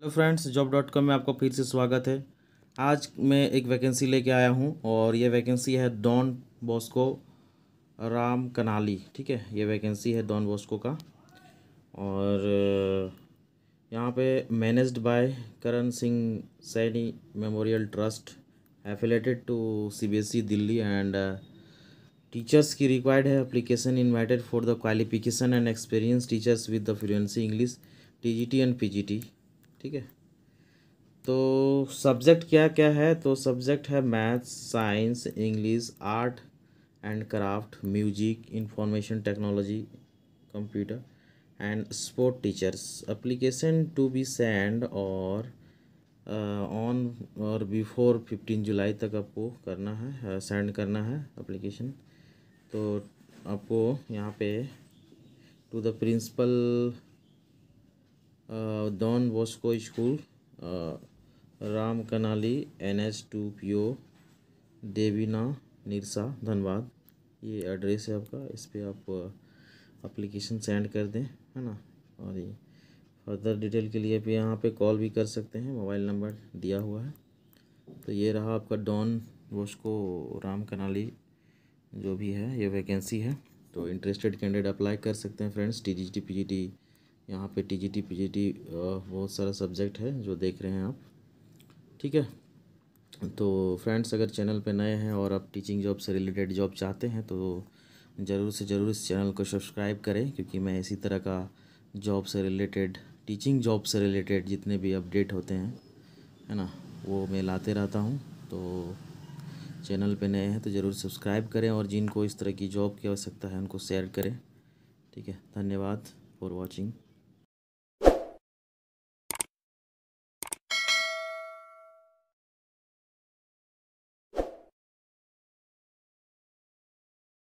hello friends job dot com में आपका फिर से स्वागत है आज मैं एक वैकेंसी लेके आया हूँ और ये वैकेंसी है डॉन बॉस्को राम कनाली ठीक है ये वैकेंसी है डॉन बॉस्को का और यहाँ पे managed by Karan Singh Saini memorial trust affiliated to CBSE Delhi and teachers की रिक्वायर्ड है application invited for the qualification and experience teachers with the fluency English T and T ठीक है तो सब्जेक्ट क्या क्या है तो सब्जेक्ट है maths science English art and craft music information technology computer and sport teachers application to be send or on or before fifteen July तक आपको करना है सेंड uh, करना है अप्लीकेशन तो आपको यहाँ पे to the principal Don Bosco school Ram Kanali N H two P O Devina Nirsa Dhanbad ये एड्रेस है आपका इस पर आप अप्लीकेशन uh, सेंड कर दें है ना और ये फर्दर डिटेल के लिए भी यहाँ पे कॉल भी कर सकते हैं मोबाइल नंबर दिया हुआ है तो ये रहा आपका डॉन बोस्को राम कनाली जो भी है ये वैकेंसी है तो इंटरेस्टेड कैंडिडेट अप्लाई कर सकते हैं friends T G T P G T यहाँ पे जी टी बहुत सारा सब्जेक्ट है जो देख रहे हैं आप ठीक है तो फ्रेंड्स अगर चैनल पे नए हैं और आप टीचिंग जॉब से रिलेटेड जॉब चाहते हैं तो ज़रूर से ज़रूर इस चैनल को सब्सक्राइब करें क्योंकि मैं इसी तरह का जॉब से रिलेटेड टीचिंग जॉब से रिलेटेड जितने भी अपडेट होते हैं है ना वो मैं लाते रहता हूँ तो चैनल पे नए हैं तो ज़रूर सब्सक्राइब करें और जिनको इस तरह की जॉब की आवश्यकता है उनको शेयर करें ठीक है धन्यवाद फॉर वॉचिंग